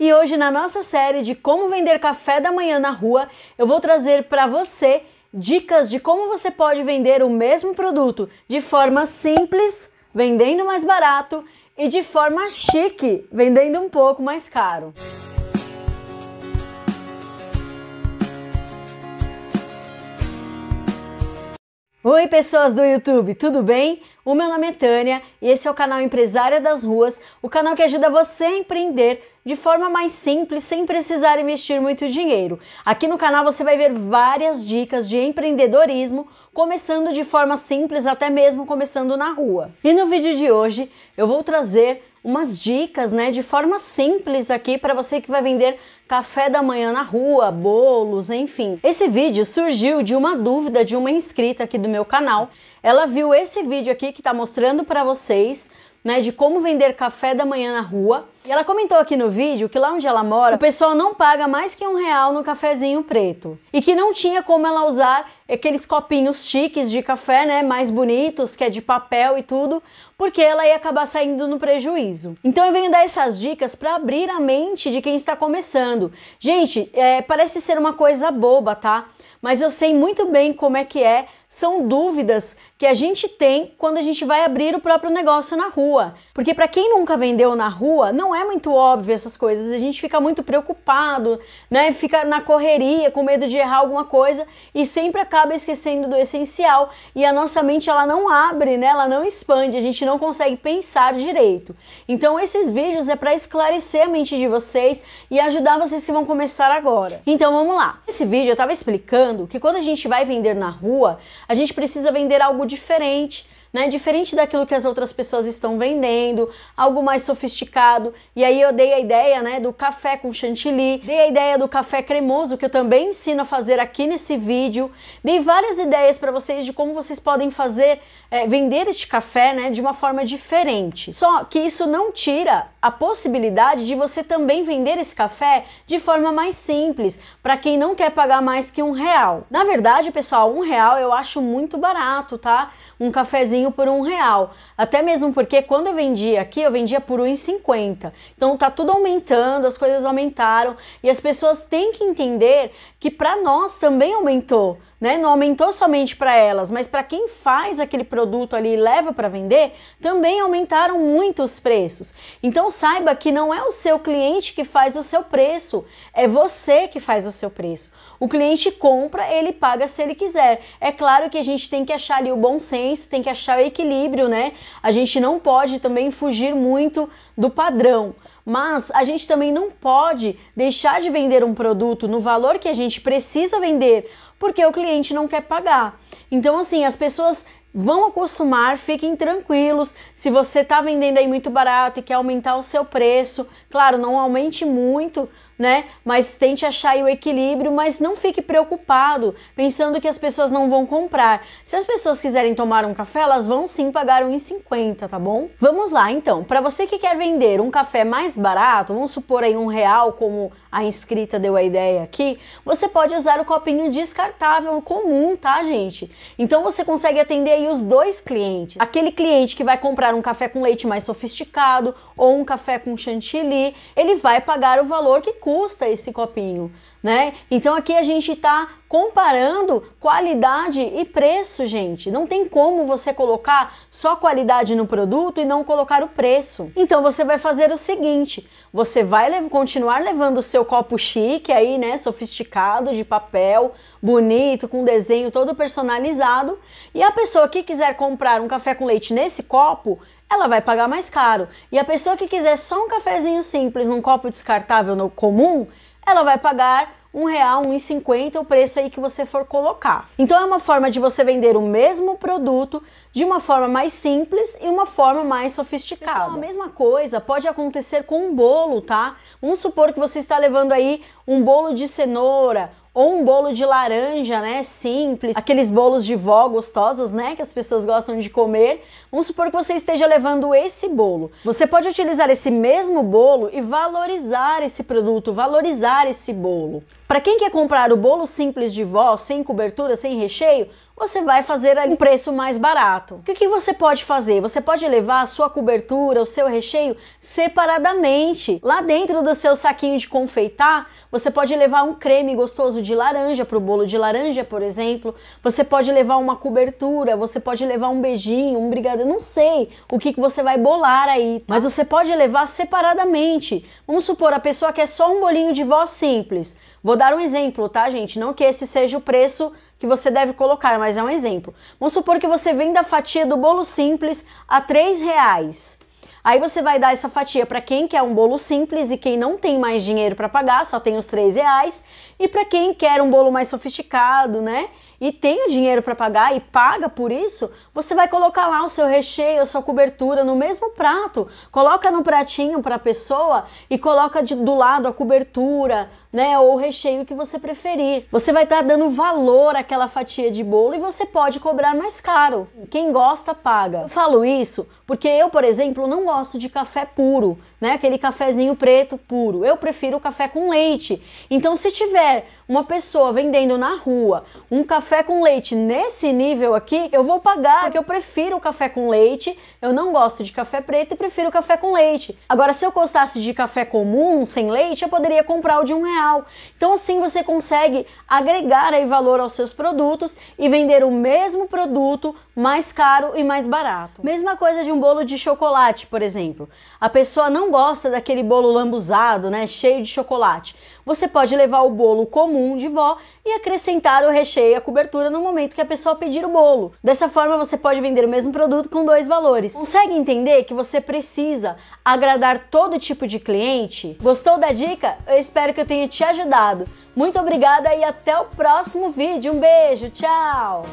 E hoje, na nossa série de como vender café da manhã na rua, eu vou trazer para você dicas de como você pode vender o mesmo produto de forma simples, vendendo mais barato, e de forma chique, vendendo um pouco mais caro. Oi, pessoas do YouTube, tudo bem? O meu nome é Tânia e esse é o canal Empresária das Ruas, o canal que ajuda você a empreender de forma mais simples, sem precisar investir muito dinheiro. Aqui no canal você vai ver várias dicas de empreendedorismo começando de forma simples, até mesmo começando na rua. E no vídeo de hoje eu vou trazer umas dicas, né, de forma simples aqui para você que vai vender café da manhã na rua, bolos, enfim. Esse vídeo surgiu de uma dúvida de uma inscrita aqui do meu canal. Ela viu esse vídeo aqui que está mostrando para vocês né, de como vender café da manhã na rua. E ela comentou aqui no vídeo que lá onde ela mora, o pessoal não paga mais que um real no cafezinho preto e que não tinha como ela usar aqueles copinhos chiques de café, né, mais bonitos, que é de papel e tudo, porque ela ia acabar saindo no prejuízo. Então eu venho dar essas dicas para abrir a mente de quem está começando. Gente, é, parece ser uma coisa boba, tá? Mas eu sei muito bem como é que é são dúvidas que a gente tem quando a gente vai abrir o próprio negócio na rua. Porque para quem nunca vendeu na rua, não é muito óbvio essas coisas. A gente fica muito preocupado, né? Fica na correria, com medo de errar alguma coisa e sempre acaba esquecendo do essencial. E a nossa mente ela não abre, né? Ela não expande, a gente não consegue pensar direito. Então esses vídeos é para esclarecer a mente de vocês e ajudar vocês que vão começar agora. Então vamos lá. Esse vídeo eu estava explicando que quando a gente vai vender na rua, a gente precisa vender algo diferente né? Diferente daquilo que as outras pessoas estão vendendo, algo mais sofisticado. E aí eu dei a ideia, né, do café com chantilly, dei a ideia do café cremoso que eu também ensino a fazer aqui nesse vídeo. Dei várias ideias para vocês de como vocês podem fazer é, vender este café, né, de uma forma diferente. Só que isso não tira a possibilidade de você também vender esse café de forma mais simples, para quem não quer pagar mais que um real. Na verdade, pessoal, um real eu acho muito barato, tá? Um cafezinho por um real. Até mesmo porque quando eu vendia aqui, eu vendia por 1,50. Então tá tudo aumentando, as coisas aumentaram e as pessoas têm que entender que para nós também aumentou né? Não aumentou somente para elas, mas para quem faz aquele produto ali e leva para vender, também aumentaram muito os preços. Então saiba que não é o seu cliente que faz o seu preço, é você que faz o seu preço. O cliente compra, ele paga se ele quiser. É claro que a gente tem que achar ali o bom senso, tem que achar o equilíbrio, né? A gente não pode também fugir muito do padrão. Mas a gente também não pode deixar de vender um produto no valor que a gente precisa vender porque o cliente não quer pagar. Então, assim, as pessoas vão acostumar, fiquem tranquilos. Se você está vendendo aí muito barato e quer aumentar o seu preço, claro, não aumente muito, né? Mas tente achar o equilíbrio, mas não fique preocupado pensando que as pessoas não vão comprar. Se as pessoas quiserem tomar um café, elas vão sim pagar 1,50, tá bom? Vamos lá, então. Para você que quer vender um café mais barato, vamos supor aí um real, como a inscrita deu a ideia aqui, você pode usar o copinho descartável comum, tá, gente? Então você consegue atender aí os dois clientes. Aquele cliente que vai comprar um café com leite mais sofisticado ou um café com chantilly, ele vai pagar o valor que custa custa esse copinho, né? Então aqui a gente está comparando qualidade e preço, gente. Não tem como você colocar só qualidade no produto e não colocar o preço. Então você vai fazer o seguinte: você vai lev continuar levando o seu copo chique aí, né, sofisticado de papel, bonito, com desenho todo personalizado, e a pessoa que quiser comprar um café com leite nesse copo, ela vai pagar mais caro. E a pessoa que quiser só um cafezinho simples num copo descartável no comum, ela vai pagar um real, um e cinquenta, o preço aí que você for colocar. Então é uma forma de você vender o mesmo produto de uma forma mais simples e uma forma mais sofisticada. Pessoal, a mesma coisa pode acontecer com um bolo, tá? Vamos supor que você está levando aí um bolo de cenoura ou um bolo de laranja, né? Simples, aqueles bolos de vó gostosos, né? Que as pessoas gostam de comer. Vamos supor que você esteja levando esse bolo. Você pode utilizar esse mesmo bolo e valorizar esse produto, valorizar esse bolo. Para quem quer comprar o bolo simples de vó, sem cobertura, sem recheio, você vai fazer um preço mais barato. O que você pode fazer? Você pode levar a sua cobertura, o seu recheio separadamente. Lá dentro do seu saquinho de confeitar, você pode levar um creme gostoso de laranja para o bolo de laranja, por exemplo. Você pode levar uma cobertura, você pode levar um beijinho, um brigadeiro, não sei o que você vai bolar aí. Tá? Mas você pode levar separadamente. Vamos supor, a pessoa quer só um bolinho de vó simples. Vou dar um exemplo, tá, gente? Não que esse seja o preço que você deve colocar, mas é um exemplo. Vamos supor que você venda a fatia do bolo simples a três reais. Aí você vai dar essa fatia para quem quer um bolo simples e quem não tem mais dinheiro para pagar, só tem os três reais, e para quem quer um bolo mais sofisticado, né? e tem o dinheiro para pagar e paga por isso, você vai colocar lá o seu recheio, a sua cobertura no mesmo prato. Coloca no pratinho para a pessoa e coloca de, do lado a cobertura, né, ou o recheio que você preferir. Você vai estar tá dando valor àquela fatia de bolo e você pode cobrar mais caro. Quem gosta paga. Eu falo isso porque eu, por exemplo, não gosto de café puro né? Aquele cafezinho preto puro. Eu prefiro o café com leite. Então, se tiver uma pessoa vendendo na rua um café com leite nesse nível aqui, eu vou pagar, porque eu prefiro o café com leite. Eu não gosto de café preto e prefiro café com leite. Agora, se eu gostasse de café comum, sem leite, eu poderia comprar o de um real. Então, assim você consegue agregar aí valor aos seus produtos e vender o mesmo produto mais caro e mais barato. Mesma coisa de um bolo de chocolate, por exemplo. A pessoa não não gosta daquele bolo lambuzado, né, cheio de chocolate, você pode levar o bolo comum de vó e acrescentar o recheio e a cobertura no momento que a pessoa pedir o bolo. Dessa forma, você pode vender o mesmo produto com dois valores. Consegue entender que você precisa agradar todo tipo de cliente? Gostou da dica? Eu espero que eu tenha te ajudado. Muito obrigada e até o próximo vídeo. Um beijo, tchau!